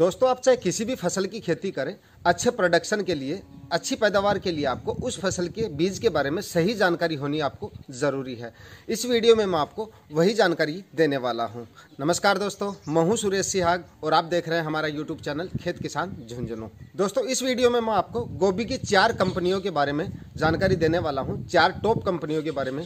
दोस्तों आप चाहे किसी भी फसल की खेती करें अच्छे प्रोडक्शन के लिए अच्छी पैदावार के लिए आपको उस फसल के बीज के बारे में सही जानकारी होनी आपको ज़रूरी है इस वीडियो में मैं आपको वही जानकारी देने वाला हूं। नमस्कार दोस्तों मैं हूं सुरेश सिहाग और आप देख रहे हैं हमारा यूट्यूब चैनल खेत किसान झुंझुनू दोस्तों इस वीडियो में मैं आपको गोभी की चार कंपनियों के बारे में जानकारी देने वाला हूँ चार टॉप कंपनियों के बारे में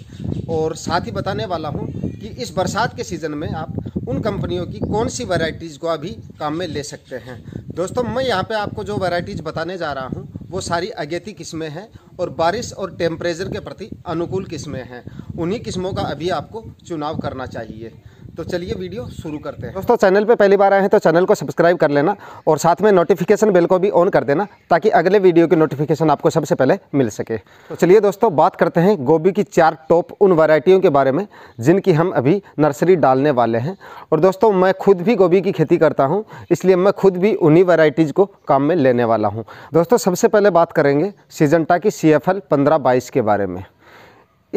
और साथ ही बताने वाला हूँ कि इस बरसात के सीज़न में आप उन कंपनियों की कौन सी वैरायटीज़ को अभी काम में ले सकते हैं दोस्तों मैं यहाँ पे आपको जो वैरायटीज़ बताने जा रहा हूँ वो सारी अगेती किस्में हैं और बारिश और टेम्परेचर के प्रति अनुकूल किस्में हैं उन्हीं किस्मों का अभी आपको चुनाव करना चाहिए तो चलिए वीडियो शुरू करते हैं दोस्तों चैनल पे पहली बार आए हैं तो चैनल को सब्सक्राइब कर लेना और साथ में नोटिफिकेशन बेल को भी ऑन कर देना ताकि अगले वीडियो की नोटिफिकेशन आपको सबसे पहले मिल सके तो चलिए दोस्तों बात करते हैं गोभी की चार टॉप उन वैरायटियों के बारे में जिनकी हम अभी नर्सरी डालने वाले हैं और दोस्तों मैं खुद भी गोभी की खेती करता हूँ इसलिए मैं खुद भी उन्हीं वैराइटीज़ को काम में लेने वाला हूँ दोस्तों सबसे पहले बात करेंगे सीजनटा की सी एफ एल के बारे में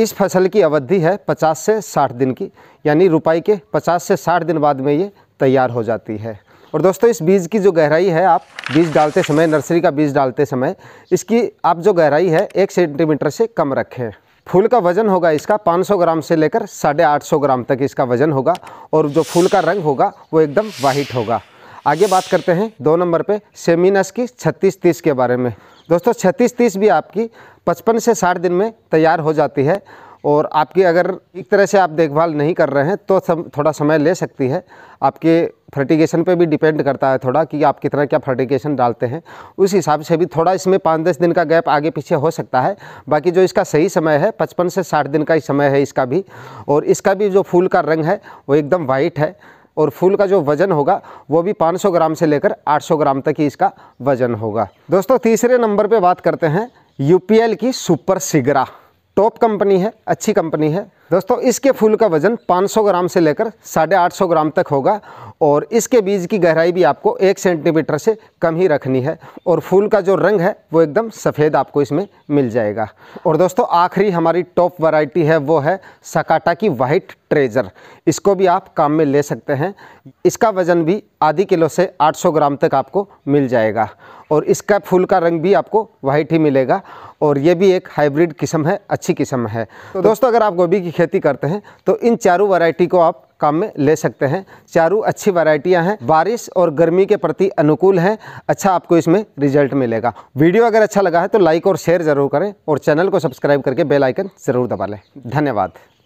इस फसल की अवधि है 50 से 60 दिन की यानी रुपाई के 50 से 60 दिन बाद में ये तैयार हो जाती है और दोस्तों इस बीज की जो गहराई है आप बीज डालते समय नर्सरी का बीज डालते समय इसकी आप जो गहराई है एक सेंटीमीटर से कम रखें फूल का वज़न होगा इसका 500 ग्राम से लेकर साढ़े आठ ग्राम तक इसका वज़न होगा और जो फूल का रंग होगा वो एकदम वाइट होगा आगे बात करते हैं दो नंबर पे सेमिनस की छत्तीस तीस के बारे में दोस्तों छत्तीस तीस भी आपकी पचपन से साठ दिन में तैयार हो जाती है और आपकी अगर एक तरह से आप देखभाल नहीं कर रहे हैं तो सब थोड़ा समय ले सकती है आपके फर्टिगेशन पे भी डिपेंड करता है थोड़ा कि आप कितना क्या फर्टिगेशन डालते हैं उस हिसाब से भी थोड़ा इसमें पाँच दस दिन का गैप आगे पीछे हो सकता है बाकी जो इसका सही समय है पचपन से साठ दिन का ही समय है इसका भी और इसका भी जो फूल का रंग है वो एकदम वाइट है और फूल का जो वज़न होगा वो भी 500 ग्राम से लेकर 800 ग्राम तक ही इसका वज़न होगा दोस्तों तीसरे नंबर पे बात करते हैं यूपीएल की सुपर सिगरा टॉप कंपनी है अच्छी कंपनी है दोस्तों इसके फूल का वज़न 500 ग्राम से लेकर साढ़े आठ ग्राम तक होगा और इसके बीज की गहराई भी आपको एक सेंटीमीटर से कम ही रखनी है और फूल का जो रंग है वो एकदम सफ़ेद आपको इसमें मिल जाएगा और दोस्तों आखिरी हमारी टॉप वैरायटी है वो है सकाटा की वाइट ट्रेजर इसको भी आप काम में ले सकते हैं इसका वज़न भी आधी किलो से आठ ग्राम तक आपको मिल जाएगा और इसका फूल का रंग भी आपको वाइट ही मिलेगा और ये भी एक हाइब्रिड किस्म है अच्छी किस्म है तो दोस्तों अगर आप गोभी की खेती करते हैं तो इन चारों वैरायटी को आप काम में ले सकते हैं चारों अच्छी वैरायटियां हैं बारिश और गर्मी के प्रति अनुकूल हैं अच्छा आपको इसमें रिजल्ट मिलेगा वीडियो अगर अच्छा लगा है तो लाइक और शेयर ज़रूर करें और चैनल को सब्सक्राइब करके बेलाइकन ज़रूर दबा लें धन्यवाद